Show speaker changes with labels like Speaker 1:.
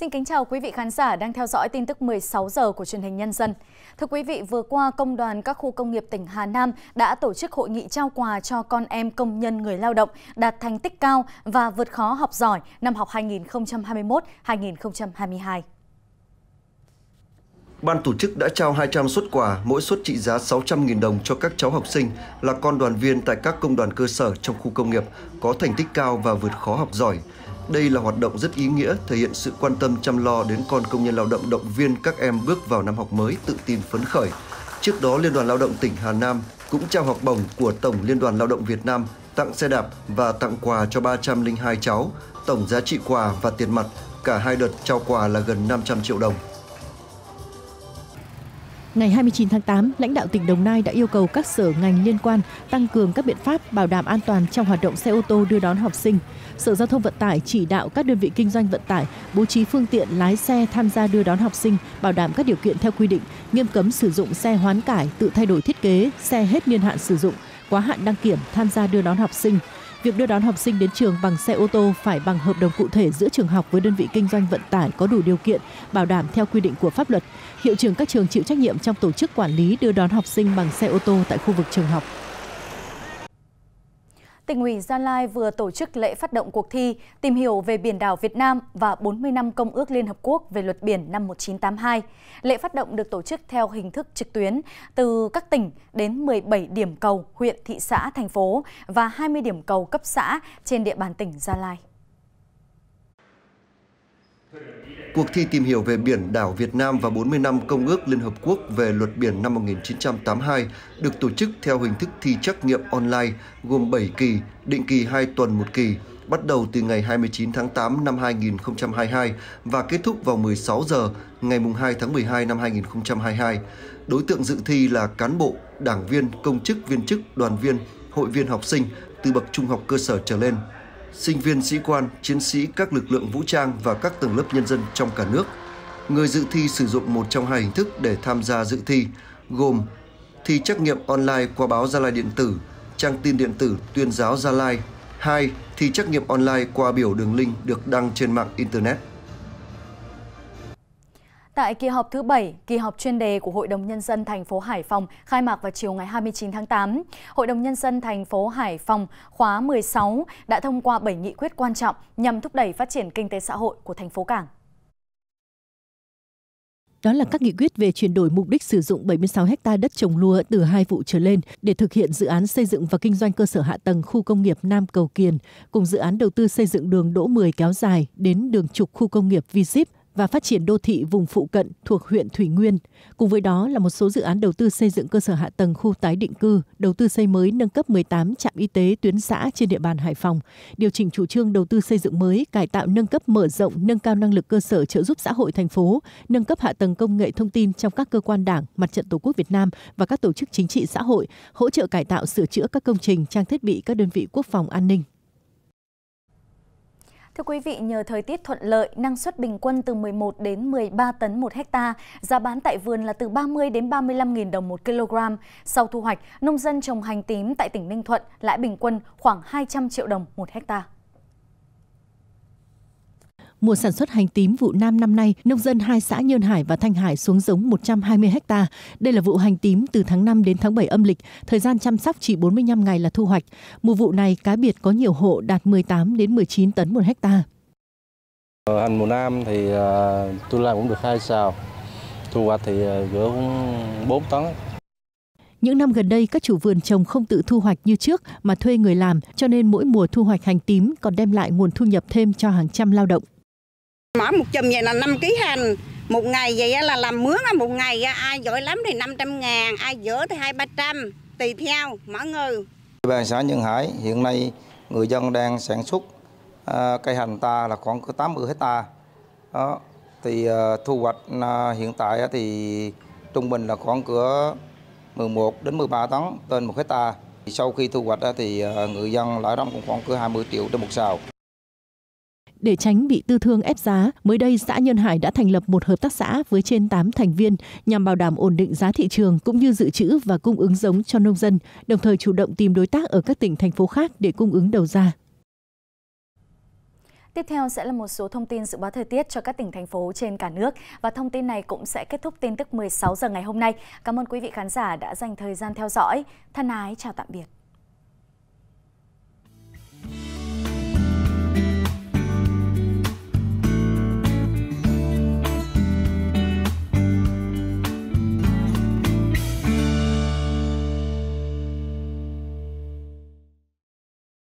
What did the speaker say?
Speaker 1: Xin kính chào quý vị khán giả đang theo dõi tin tức 16 giờ của truyền hình Nhân dân. Thưa quý vị, vừa qua Công đoàn các khu công nghiệp tỉnh Hà Nam đã tổ chức hội nghị trao quà cho con em công nhân người lao động đạt thành tích cao và vượt khó học giỏi năm học 2021-2022.
Speaker 2: Ban tổ chức đã trao 200 suất quà, mỗi suất trị giá 600.000 đồng cho các cháu học sinh là con đoàn viên tại các công đoàn cơ sở trong khu công nghiệp có thành tích cao và vượt khó học giỏi đây là hoạt động rất ý nghĩa, thể hiện sự quan tâm chăm lo đến con công nhân lao động động viên các em bước vào năm học mới tự tin phấn khởi. Trước đó, Liên đoàn Lao động tỉnh Hà Nam cũng trao học bổng của Tổng Liên đoàn Lao động Việt Nam tặng xe đạp và tặng quà cho 302 cháu. Tổng giá trị quà và tiền mặt cả hai đợt trao quà là gần 500 triệu đồng.
Speaker 3: Ngày 29 tháng 8, lãnh đạo tỉnh Đồng Nai đã yêu cầu các sở ngành liên quan tăng cường các biện pháp bảo đảm an toàn trong hoạt động xe ô tô đưa đón học sinh. Sở Giao thông Vận tải chỉ đạo các đơn vị kinh doanh vận tải bố trí phương tiện lái xe tham gia đưa đón học sinh, bảo đảm các điều kiện theo quy định, nghiêm cấm sử dụng xe hoán cải, tự thay đổi thiết kế, xe hết niên hạn sử dụng, quá hạn đăng kiểm tham gia đưa đón học sinh Việc đưa đón học sinh đến trường bằng xe ô tô phải bằng hợp đồng cụ thể giữa trường học với đơn vị kinh doanh vận tải có đủ điều kiện, bảo đảm theo quy định của pháp luật. Hiệu trưởng các trường chịu trách nhiệm trong tổ chức quản lý đưa đón học sinh bằng xe ô tô tại khu vực trường học
Speaker 1: tỉnh ủy Gia Lai vừa tổ chức lễ phát động cuộc thi tìm hiểu về biển đảo Việt Nam và 40 năm Công ước Liên Hợp Quốc về luật biển năm 1982. Lễ phát động được tổ chức theo hình thức trực tuyến từ các tỉnh đến 17 điểm cầu, huyện, thị xã, thành phố và 20 điểm cầu cấp xã trên địa bàn tỉnh Gia Lai
Speaker 2: cuộc thi tìm hiểu về biển đảo Việt Nam và 40 năm Công ước Liên Hợp Quốc về luật biển năm 1982 được tổ chức theo hình thức thi trắc nghiệm online gồm 7 kỳ, định kỳ 2 tuần một kỳ, bắt đầu từ ngày 29 tháng 8 năm 2022 và kết thúc vào 16 giờ ngày 2 tháng 12 năm 2022. Đối tượng dự thi là cán bộ, đảng viên, công chức viên chức, đoàn viên, hội viên học sinh từ bậc trung học cơ sở trở lên sinh viên sĩ quan, chiến sĩ các lực lượng vũ trang và các tầng lớp nhân dân trong cả nước. Người dự thi sử dụng một trong hai hình thức để tham gia dự thi, gồm thi trắc nghiệm online qua báo Gia Lai Điện tử, trang tin điện tử tuyên giáo Gia Lai, hai Thi trắc nghiệm online qua biểu đường link được đăng trên mạng Internet.
Speaker 1: Tại kỳ họp thứ 7, kỳ họp chuyên đề của Hội đồng Nhân dân thành phố Hải Phòng khai mạc vào chiều ngày 29 tháng 8, Hội đồng Nhân dân thành phố Hải Phòng khóa 16 đã thông qua 7 nghị quyết quan trọng nhằm thúc đẩy phát triển kinh tế xã hội của thành phố Cảng.
Speaker 3: Đó là các nghị quyết về chuyển đổi mục đích sử dụng 76 ha đất trồng lúa từ hai vụ trở lên để thực hiện dự án xây dựng và kinh doanh cơ sở hạ tầng khu công nghiệp Nam Cầu Kiền cùng dự án đầu tư xây dựng đường Đỗ 10 kéo dài đến đường trục khu công nghiệp V-Zip và phát triển đô thị vùng phụ cận thuộc huyện Thủy Nguyên. Cùng với đó là một số dự án đầu tư xây dựng cơ sở hạ tầng khu tái định cư, đầu tư xây mới nâng cấp 18 trạm y tế tuyến xã trên địa bàn Hải Phòng, điều chỉnh chủ trương đầu tư xây dựng mới, cải tạo nâng cấp mở rộng, nâng cao năng lực cơ sở trợ giúp xã hội thành phố, nâng cấp hạ tầng công nghệ thông tin trong các cơ quan Đảng, Mặt trận Tổ quốc Việt Nam và các tổ chức chính trị xã hội, hỗ trợ cải tạo sửa chữa các công trình, trang thiết bị các đơn vị quốc phòng an ninh.
Speaker 1: Thưa quý vị, nhờ thời tiết thuận lợi, năng suất bình quân từ 11 đến 13 tấn một hecta, giá bán tại vườn là từ 30 đến 35 000 đồng một kg. Sau thu hoạch, nông dân trồng hành tím tại tỉnh Ninh Thuận lãi bình quân khoảng 200 triệu đồng một hecta.
Speaker 3: Mùa sản xuất hành tím vụ nam năm nay, nông dân hai xã Nhơn Hải và Thanh Hải xuống giống 120 ha. Đây là vụ hành tím từ tháng 5 đến tháng 7 âm lịch, thời gian chăm sóc chỉ 45 ngày là thu hoạch. Mùa vụ này cá biệt có nhiều hộ đạt 18 đến 19 tấn một ha.
Speaker 2: Ờ, hành mùa nam
Speaker 1: thì ờ, tôi làm cũng được hai sào, thu hoạch thì ờ, gỡ cũng 4 tấn.
Speaker 3: Những năm gần đây, các chủ vườn trồng không tự thu hoạch như trước mà thuê người làm, cho nên mỗi mùa thu hoạch hành tím còn đem lại nguồn thu nhập thêm cho hàng trăm lao động mở một chùm vậy là 5 kg hành Một ngày vậy là làm mướn một ngày ai giỏi lắm thì 500 ngàn, ai dở thì 2-300 Tùy theo, mỏ ngư
Speaker 2: Địa bàn xã Nhân Hải hiện nay người dân đang sản xuất uh, cây hành ta là khoảng 80 hecta đó thì uh, thu hoạch uh, hiện tại thì trung bình là khoảng cửa 11 đến 13 tấn trên một hecta sau khi thu hoạch thì người dân lãi rong cũng khoảng cửa 20 triệu trên một sào
Speaker 3: để tránh bị tư thương ép giá, mới đây xã Nhân Hải đã thành lập một hợp tác xã với trên 8 thành viên nhằm bảo đảm ổn định giá thị trường cũng như dự trữ và cung ứng giống cho nông dân, đồng thời chủ động tìm đối tác ở các tỉnh thành phố khác để cung ứng đầu ra.
Speaker 1: Tiếp theo sẽ là một số thông tin dự báo thời tiết cho các tỉnh thành phố trên cả nước và thông tin này cũng sẽ kết thúc tin tức 16 giờ ngày hôm nay. Cảm ơn quý vị khán giả đã dành thời gian theo dõi. Thân ái chào tạm biệt.